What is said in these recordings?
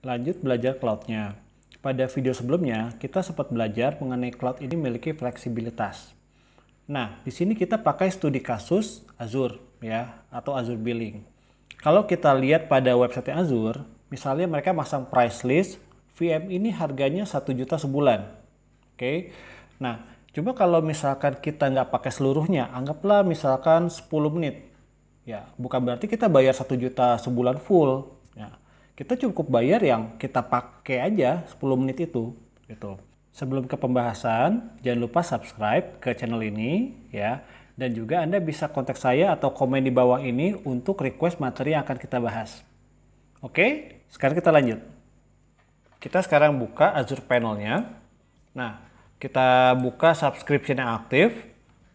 Lanjut belajar cloud-nya. Pada video sebelumnya, kita sempat belajar mengenai cloud ini memiliki fleksibilitas. Nah, di sini kita pakai studi kasus Azure ya atau Azure Billing. Kalau kita lihat pada website Azure, misalnya mereka masang price list, VM ini harganya 1 juta sebulan. Oke. Okay? Nah, Coba kalau misalkan kita nggak pakai seluruhnya, anggaplah misalkan 10 menit. Ya, bukan berarti kita bayar 1 juta sebulan full kita cukup bayar yang kita pakai aja 10 menit itu gitu. Sebelum ke pembahasan, jangan lupa subscribe ke channel ini ya. Dan juga Anda bisa kontak saya atau komen di bawah ini untuk request materi yang akan kita bahas. Oke, sekarang kita lanjut. Kita sekarang buka Azure panelnya. Nah, kita buka subscription yang aktif.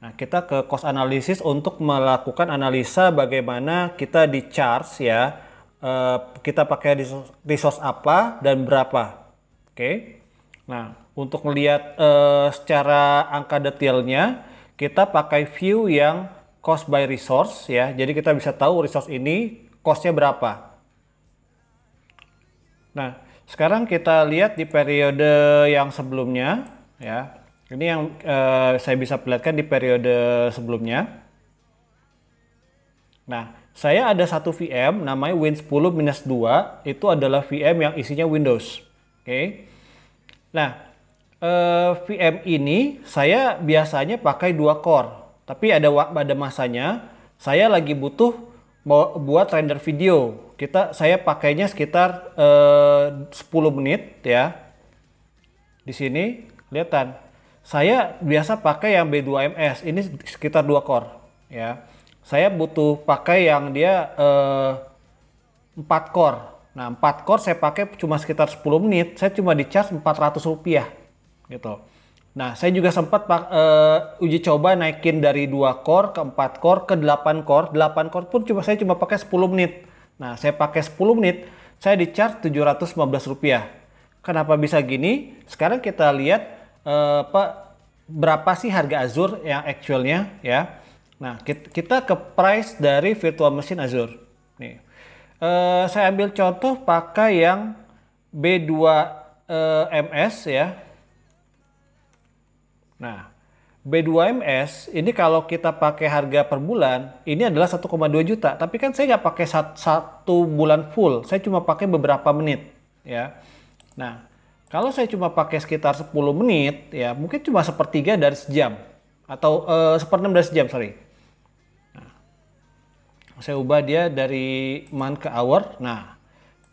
Nah, kita ke cost analysis untuk melakukan analisa bagaimana kita di charge ya Eh, kita pakai resource apa dan berapa. Oke. Okay? Nah, untuk melihat uh, secara angka detailnya, kita pakai view yang cost by resource ya. Jadi kita bisa tahu resource ini costnya berapa. Nah, sekarang kita lihat di periode yang sebelumnya ya. Ini yang uh, saya bisa perlihatkan di periode sebelumnya. Nah, saya ada satu VM namanya Win10 minus 2 itu adalah VM yang isinya Windows. Oke. Okay. Nah, eh, VM ini saya biasanya pakai dua core. Tapi ada pada masanya saya lagi butuh buat render video. Kita saya pakainya sekitar eh, 10 menit ya. Di sini kelihatan. Saya biasa pakai yang B2MS. Ini sekitar dua core ya saya butuh pakai yang dia eh, empat uh, core. Nah, 4 core saya pakai cuma sekitar 10 menit, saya cuma di charge 400 rupiah gitu. Nah, saya juga sempat uh, uji coba naikin dari 2 core ke 4 core ke 8 core. 8 core pun cuma saya cuma pakai 10 menit. Nah, saya pakai 10 menit, saya di charge 715 rupiah. Kenapa bisa gini? Sekarang kita lihat uh, apa berapa sih harga Azure yang actualnya ya. Nah, kita ke price dari virtual machine Azure. Nih. E, saya ambil contoh pakai yang B2 ms MS ya. Nah, B2MS ini kalau kita pakai harga per bulan ini adalah 1,2 juta. Tapi kan saya nggak pakai satu bulan full, saya cuma pakai beberapa menit ya. Nah, kalau saya cuma pakai sekitar 10 menit ya mungkin cuma sepertiga dari sejam atau uh, seperenam dari sejam sorry saya ubah dia dari man ke hour. Nah,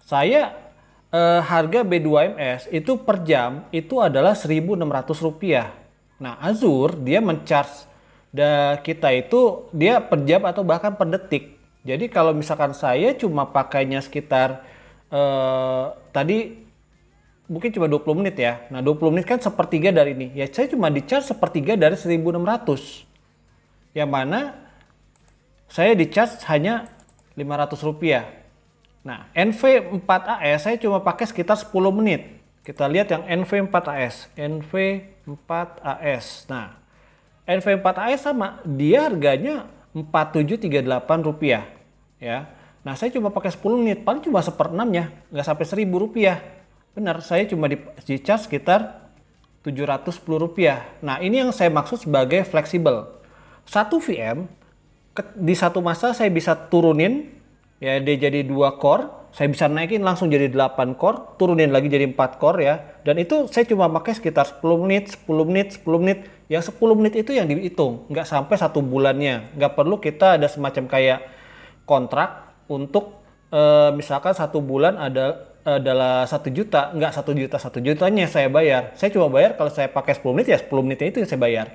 saya eh, harga B2MS itu per jam itu adalah Rp1.600. Nah, Azure dia mencharge da, kita itu dia per jam atau bahkan per detik. Jadi kalau misalkan saya cuma pakainya sekitar eh, tadi mungkin cuma 20 menit ya. Nah, 20 menit kan sepertiga dari ini. Ya, saya cuma di charge sepertiga dari 1.600. Yang mana saya di charge hanya 500 rupiah. Nah, NV4AS saya cuma pakai sekitar 10 menit. Kita lihat yang NV4AS. NV4AS. Nah, NV4AS sama, dia harganya 4738 rupiah. Ya. Nah, saya cuma pakai 10 menit, paling cuma seperenamnya, nggak sampai 1000 rupiah. Benar, saya cuma di, di charge sekitar 710 rupiah. Nah, ini yang saya maksud sebagai fleksibel. Satu VM di satu masa saya bisa turunin ya dia jadi dua core saya bisa naikin langsung jadi 8 core turunin lagi jadi 4 core ya dan itu saya cuma pakai sekitar 10 menit 10 menit 10 menit yang 10 menit itu yang dihitung nggak sampai satu bulannya nggak perlu kita ada semacam kayak kontrak untuk e, misalkan satu bulan ada adalah satu juta nggak satu juta satu jutanya saya bayar saya cuma bayar kalau saya pakai 10 menit ya 10 menit itu yang saya bayar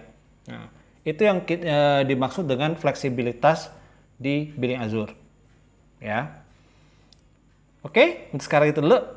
itu yang uh, dimaksud dengan fleksibilitas di billing Azure. Ya. Oke, sekarang itu dulu.